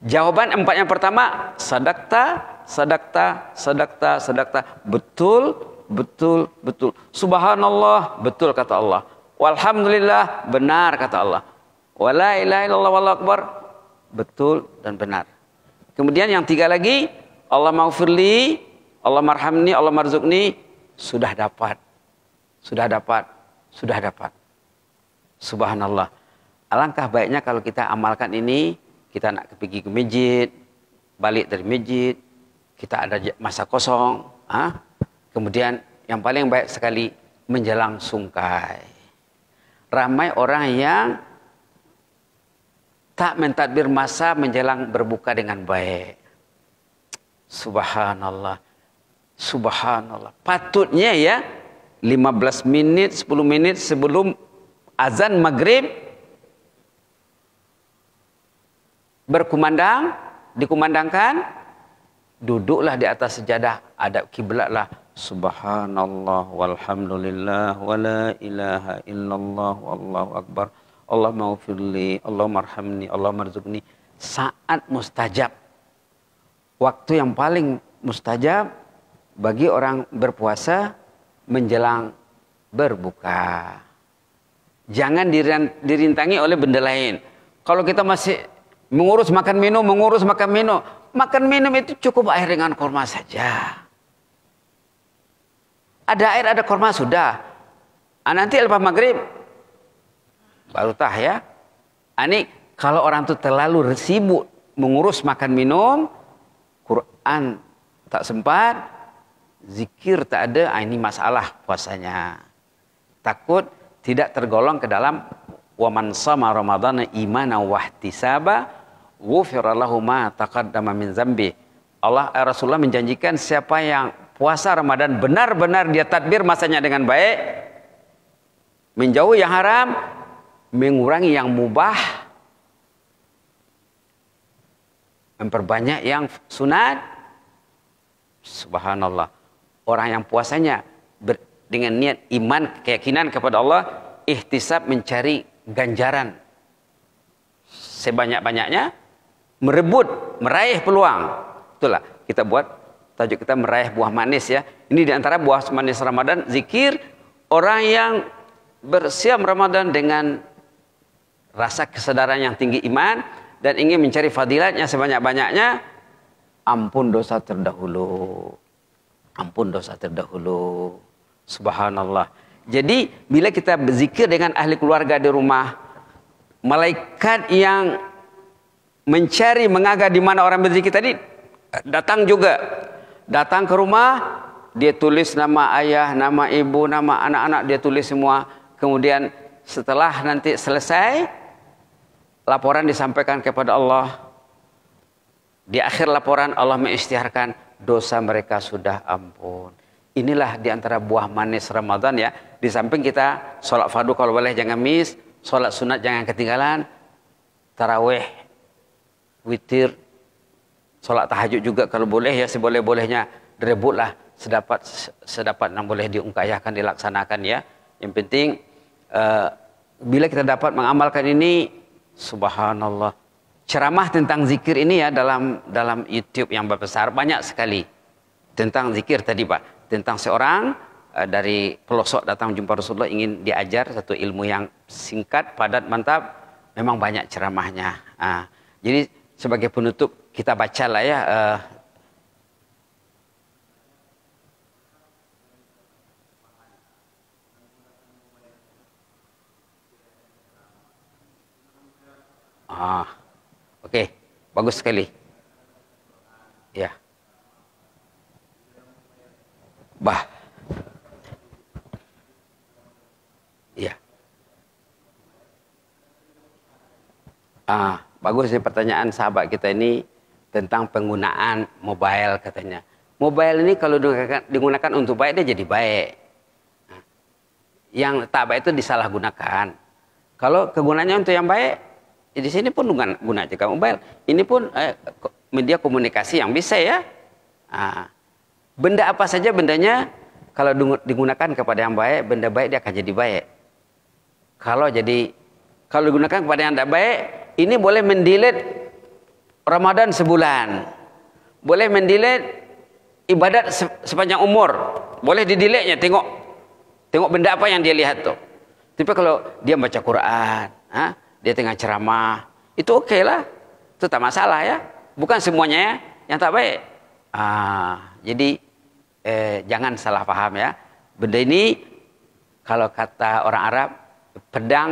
S1: Jawaban empat yang pertama, sadakta, sadakta, sadakta, sadakta. Betul, betul, betul. Subhanallah, betul kata Allah. Walhamdulillah, benar kata Allah. Wala ilaha illallah Betul dan benar. Kemudian yang tiga lagi, Allah maufirli, Allah marhamni, Allah marzukni. Sudah dapat. Sudah dapat. Sudah dapat. Subhanallah. Alangkah baiknya kalau kita amalkan ini kita nak pergi ke masjid, balik dari masjid, kita ada masa kosong, kemudian yang paling baik sekali menjelang sungkai. Ramai orang yang tak mentadbir masa menjelang berbuka dengan baik. Subhanallah. Subhanallah. Patutnya ya 15 menit, 10 menit sebelum azan maghrib berkumandang, dikumandangkan, duduklah di atas sejadah, adab kiblatlah. Subhanallah walhamdulillah wala ilaha illallah wallahu akbar. Allah maufirli, Allah marhamni, Allah marzukni. Saat mustajab. Waktu yang paling mustajab bagi orang berpuasa menjelang berbuka. Jangan dirintangi oleh benda lain. Kalau kita masih Mengurus makan minum, mengurus makan minum. Makan minum itu cukup air dengan kurma saja. Ada air, ada kurma sudah. Ah, nanti lepas maghrib, baru tah ya. Ah, ini kalau orang itu terlalu sibuk mengurus makan minum, Quran tak sempat, zikir tak ada, ah, ini masalah puasanya. Takut tidak tergolong ke dalam waman sama Ramadan imana sabah ma zambi. Allah eh, Rasulullah menjanjikan siapa yang puasa Ramadan benar-benar dia tadbir masanya dengan baik, menjauhi yang haram, mengurangi yang mubah, memperbanyak yang sunat. Subhanallah. Orang yang puasanya dengan niat iman, keyakinan kepada Allah, ihtisab mencari ganjaran sebanyak-banyaknya merebut, meraih peluang. Itulah kita buat tajuk kita meraih buah manis ya. Ini diantara buah manis Ramadan, zikir orang yang bersiam Ramadan dengan rasa kesadaran yang tinggi iman dan ingin mencari fadilatnya sebanyak-banyaknya ampun dosa terdahulu ampun dosa terdahulu subhanallah jadi bila kita berzikir dengan ahli keluarga di rumah malaikat yang mencari mengagah di mana orang berzikir tadi datang juga datang ke rumah dia tulis nama ayah nama ibu nama anak-anak dia tulis semua kemudian setelah nanti selesai laporan disampaikan kepada Allah di akhir laporan Allah mengistiharkan dosa mereka sudah ampun inilah diantara buah manis Ramadan ya. Di samping kita sholat fardu kalau boleh jangan miss, sholat sunat jangan ketinggalan, taraweh witir, sholat tahajud juga kalau boleh ya seboleh-bolehnya direbutlah sedapat sedapat yang boleh diungkayahkan dilaksanakan ya. Yang penting uh, bila kita dapat mengamalkan ini subhanallah ceramah tentang zikir ini ya dalam dalam YouTube yang besar banyak sekali tentang zikir tadi Pak tentang seorang uh, dari pelosok datang jumpa Rasulullah ingin diajar satu ilmu yang singkat padat mantap memang banyak ceramahnya uh, jadi sebagai penutup kita bacalah ya uh, Ah, oke, okay. bagus sekali. Ya. Bah. Ya. Ah. Bagus sih pertanyaan sahabat kita ini tentang penggunaan mobile katanya. Mobile ini kalau digunakan, digunakan untuk baik dia jadi baik. Nah, yang tak baik itu disalahgunakan. Kalau kegunaannya untuk yang baik, ya di sini pun guna, guna jika mobile. Ini pun eh, media komunikasi yang bisa ya. Nah, benda apa saja bendanya kalau digunakan kepada yang baik, benda baik dia akan jadi baik. Kalau jadi kalau digunakan kepada yang tidak baik, ini boleh mendilet Ramadan sebulan. Boleh mendilet ibadat sepanjang umur. Boleh didiletnya tengok tengok benda apa yang dia lihat tuh. Tapi kalau dia baca Quran, ha? dia tengah ceramah, itu oke lah. Itu tak masalah ya. Bukan semuanya ya yang tak baik. Ah, jadi eh, jangan salah paham ya. Benda ini kalau kata orang Arab pedang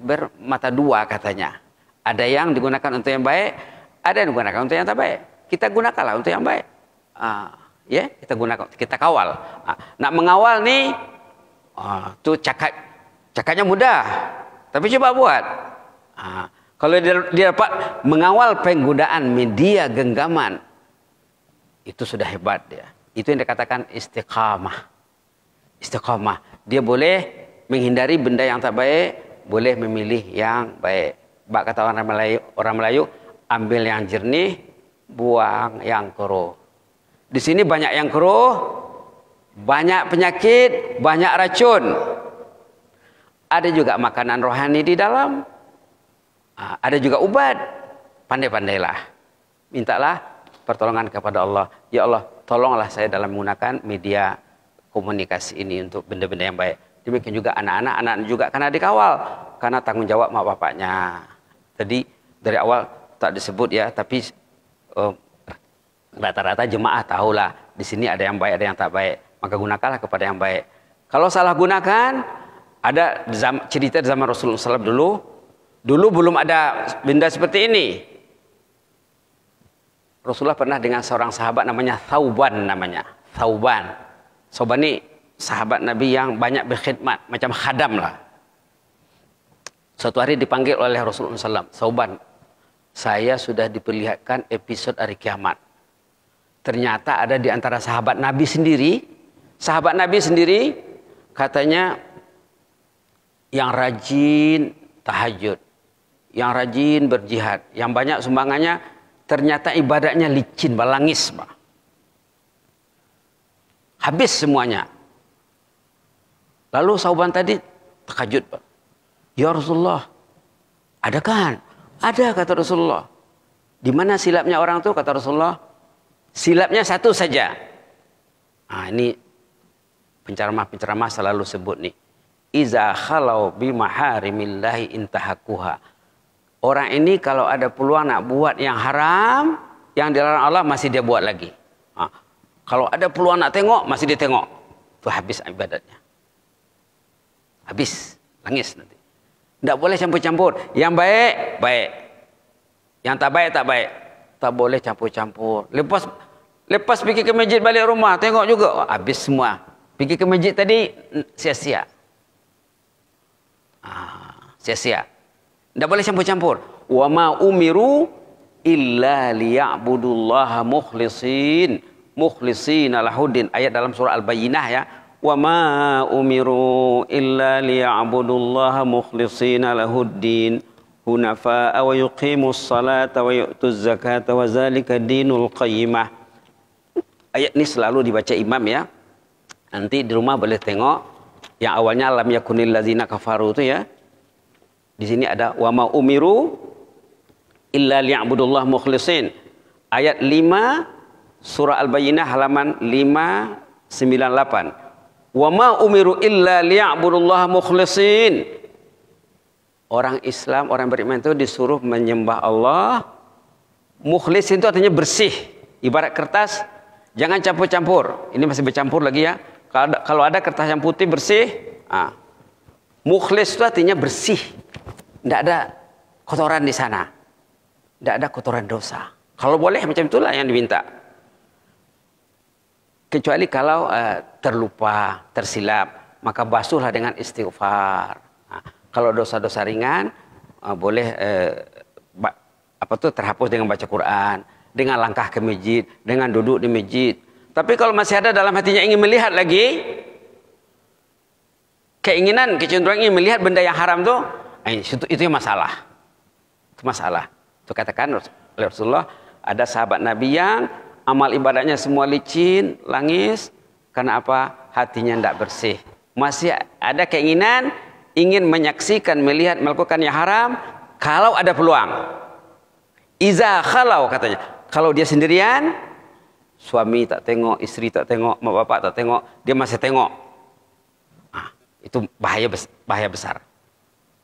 S1: bermata dua katanya. Ada yang digunakan untuk yang baik, ada yang digunakan untuk yang tak baik. Kita gunakanlah untuk yang baik. Ah, ya, yeah? kita gunakan, kita kawal. Ah, nak mengawal nih, ah, tuh cakap, cakapnya mudah, tapi coba buat. Ah, kalau dia, dia dapat mengawal penggunaan media genggaman, itu sudah hebat dia. Itu yang dikatakan istiqamah. Istiqamah. Dia boleh menghindari benda yang tak baik, boleh memilih yang baik. Bak kata orang Melayu, orang Melayu ambil yang jernih, buang yang keruh. Di sini banyak yang keruh, banyak penyakit, banyak racun. Ada juga makanan rohani di dalam. Ada juga ubat. Pandai-pandailah. Mintalah pertolongan kepada Allah. Ya Allah, tolonglah saya dalam menggunakan media komunikasi ini untuk benda-benda yang baik. Demikian juga anak-anak, anak juga karena dikawal. Karena tanggung jawab mak bapaknya. Tadi dari awal tak disebut ya, tapi oh, rata-rata uh, jemaah tahulah di sini ada yang baik, ada yang tak baik. Maka gunakanlah kepada yang baik. Kalau salah gunakan, ada cerita cerita zaman Rasulullah SAW dulu. Dulu belum ada benda seperti ini. Rasulullah pernah dengan seorang sahabat namanya Thauban namanya. Thauban. Thauban ini sahabat Nabi yang banyak berkhidmat. Macam khadam lah. Suatu hari dipanggil oleh Rasulullah SAW. Sauban, saya sudah diperlihatkan episode hari kiamat. Ternyata ada di antara sahabat Nabi sendiri. Sahabat Nabi sendiri katanya yang rajin tahajud. Yang rajin berjihad. Yang banyak sumbangannya ternyata ibadahnya licin, balangis. Habis semuanya. Lalu sauban tadi terkejut Pak. Ya Rasulullah, ada kan? Ada kata Rasulullah. Di mana silapnya orang tuh kata Rasulullah? Silapnya satu saja. Nah, ini penceramah-penceramah selalu sebut nih. Iza khalau bimaharimillahi intahakuha. Orang ini kalau ada peluang nak buat yang haram, yang dilarang Allah masih dia buat lagi. Nah, kalau ada peluang nak tengok, masih dia tengok. Itu habis ibadatnya. Habis, langis. Tak boleh campur-campur. Yang baik, baik. Yang tak baik, tak baik. Tak boleh campur-campur. Lepas lepas pergi ke masjid balik rumah, tengok juga. Oh, habis semua. Pergi ke masjid tadi, sia-sia. Sia-sia. Ah, tak boleh campur-campur. Wa ma umiru illa liya'budullaha mukhlisin. Mukhlisin Hudin Ayat dalam surah Al-Bayinah ya. وما أمروا إلا ليعبدوا الله مخلصين له الدين حنفاء ويقيموا الصلاة ويؤتوا الزكاة وذلك دين القيمة Ayat ini selalu dibaca imam ya. Nanti di rumah boleh tengok yang awalnya alam yakunil lazina kafaru itu ya. Di sini ada wa ma umiru illa liya'budullah mukhlisin. Ayat 5 surah Al-Bayyinah halaman 598. Wa ma umiru illa liya'budullaha mukhlisin. Orang Islam, orang beriman itu disuruh menyembah Allah. Mukhlis itu artinya bersih. Ibarat kertas, jangan campur-campur. Ini masih bercampur lagi ya. Kalau ada, kalau ada kertas yang putih bersih, ah. mukhlis itu artinya bersih. Tidak ada kotoran di sana. Tidak ada kotoran dosa. Kalau boleh macam itulah yang diminta. Kecuali kalau uh, terlupa, tersilap, maka basuhlah dengan istighfar. Nah, kalau dosa-dosa ringan uh, boleh uh, apa tuh terhapus dengan baca Quran, dengan langkah ke masjid, dengan duduk di masjid. Tapi kalau masih ada dalam hatinya ingin melihat lagi keinginan, kecenderungan ingin melihat benda yang haram tuh, eh, itu itu yang masalah. Itu masalah. Itu katakan Rasulullah ada sahabat Nabi yang amal ibadahnya semua licin, langis, karena apa? Hatinya tidak bersih. Masih ada keinginan ingin menyaksikan, melihat, melakukan yang haram kalau ada peluang. Iza kalau katanya. Kalau dia sendirian, suami tak tengok, istri tak tengok, mak bapak tak tengok, dia masih tengok. Nah, itu bahaya bahaya besar.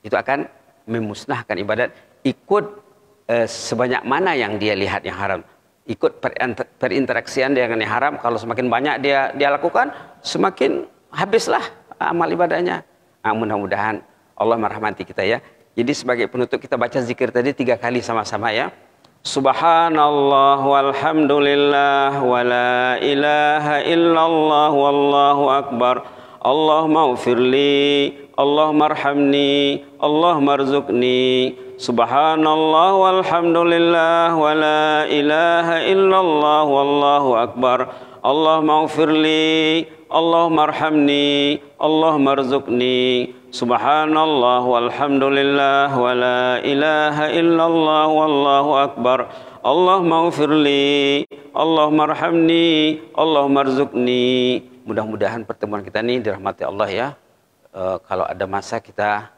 S1: Itu akan memusnahkan ibadat ikut eh, sebanyak mana yang dia lihat yang haram ikut perinteraksian dengan yang haram kalau semakin banyak dia dia lakukan semakin habislah amal ibadahnya nah, mudah-mudahan Allah merahmati kita ya jadi sebagai penutup kita baca zikir tadi tiga kali sama-sama ya Subhanallah walhamdulillah wa la ilaha illallah wallahu akbar Allahumma ufirli Allah arhamni Allah marzukni Subhanallah walhamdulillah wa la ilaha illallah wallahu akbar. Allah maghfirli, Allah marhamni, Allah marzukni Subhanallah walhamdulillah wa la ilaha illallah wallahu akbar. Allah maghfirli, Allah marhamni, Allah marzukni Mudah-mudahan pertemuan kita ini dirahmati Allah ya. E, kalau ada masa kita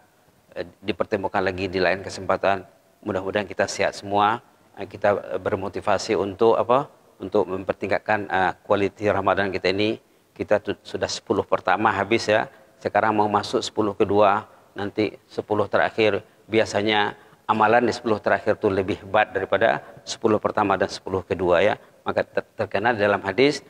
S1: Eh, dipertemukan lagi di lain kesempatan. Mudah-mudahan kita sehat semua, eh, kita eh, bermotivasi untuk apa? Untuk mempertingkatkan uh, kualiti Ramadan kita ini. Kita sudah 10 pertama habis ya. Sekarang mau masuk 10 kedua, nanti 10 terakhir. Biasanya amalan di 10 terakhir itu lebih hebat daripada 10 pertama dan 10 kedua ya. Maka ter terkenal dalam hadis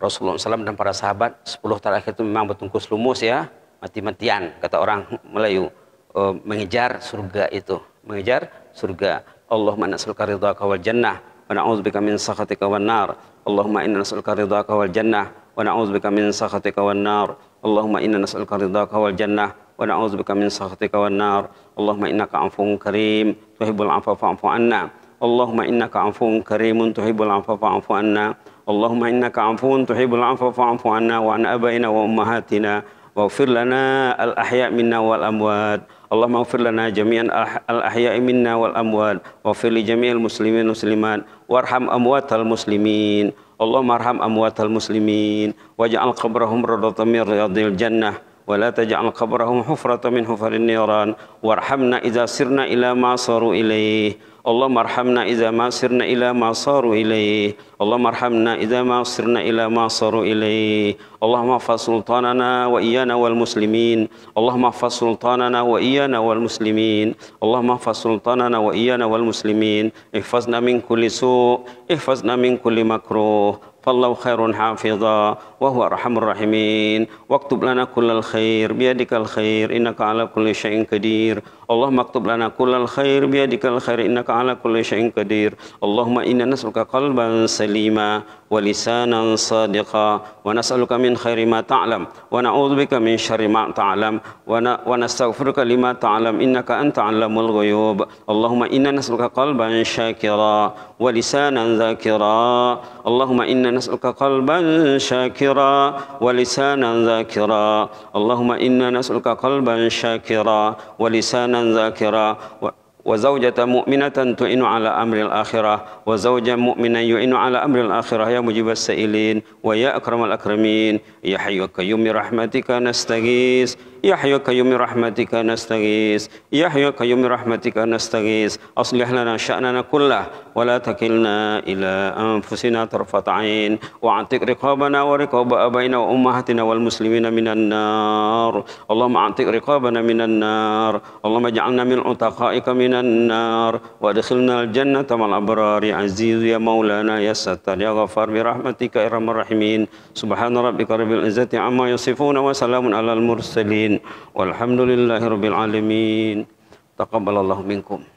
S1: Rasulullah SAW dan para sahabat 10 terakhir itu memang bertungkus lumus ya mati-matian kata orang Melayu uh, mengejar surga itu, mengejar surga. Allahumma nas'aluka ridhaka wal jannah wa na'udzubika min sakhatika wan nar. Allahumma inna nas'aluka ridhaka wal jannah wa na'udzubika min sakhatika wan nar. Allahumma inna nas'aluka ridhaka wal jannah wa na'udzubika min sakhatika wan nar. Allahumma innaka 'afuwun karim tuhibbul 'afwa fa'fu 'anna. Allahumma innaka 'afuwun karim, tuhibbul 'afwa fa'fu 'anna. Allahumma innaka 'afuwun tuhibbul 'afwa fa'fu 'anna wa 'an abaina wa ummahatina واغفر لنا الأحياء منا والأموات اللهم اغفر لنا جميعا الأحياء منا والأموال واغفر لجميع المسلمين والمسلمات وارحم أموات المسلمين اللهم ارحم أموات المسلمين واجعل قبرهم روضة من رياض الجنة ولا تجعل قبرهم حفرة من حفر النيران وارحمنا إذا سرنا إلى ما صاروا إليه اللهم ارحمنا إذا ما سرنا إلى ما صاروا إليه اللهم ارحمنا إذا ما صرنا إلى ما صاروا إليه اللهم احفظ سلطاننا وإيانا والمسلمين اللهم احفظ سلطاننا وإيانا والمسلمين اللهم احفظ سلطاننا وإيانا والمسلمين احفظنا من كل سوء احفظنا من كل مكروه فالله خير حافظا وهو أرحم الراحمين واكتب لنا كل الخير بيدك الخير إنك على كل شيء قدير اللهم اكتب لنا كل الخير بيدك الخير إنك على كل شيء قدير اللهم إنا نسألك قلبا سليما ولسانا صادقا ونسألك من خير ما تعلم ونعوذ بك من شر ما تعلم ونستغفرك لما تعلم إنك أنت علم الغيوب اللهم إنا نسألك قلبا شاكرا ولسانا ذاكرا اللهم إنا نسألك قلبا شاكرا ولسانا ذاكرا اللهم إنا نسألك قلبا شاكرا ولسانا ذاكرا وزوجة مؤمنة تعين على أمر الآخرة وزوجا مؤمنا يعين على أمر الآخرة يا مجيب السائلين ويا أكرم الأكرمين يا حي القيوم برحمتك نستغيث يا حي قيوم رحمتك نستغيث يا حي قيوم رحمتك نستغيث أصلح لنا شأننا كله ولا تكلنا إلى أنفسنا طرفة عين وعتق رقابنا ورقاب أبينا وأمهاتنا والمسلمين من النار اللهم أعتق رقابنا من النار اللهم اجعلنا من عتقائك من النار وادخلنا الجنة مع الأبرار عزيز يا مولانا يا ستار يا غفار برحمتك يا أرحم الراحمين سبحان ربك رب العزة عما يصفون وسلام على المرسلين والحمد لله رب العالمين تقبل الله منكم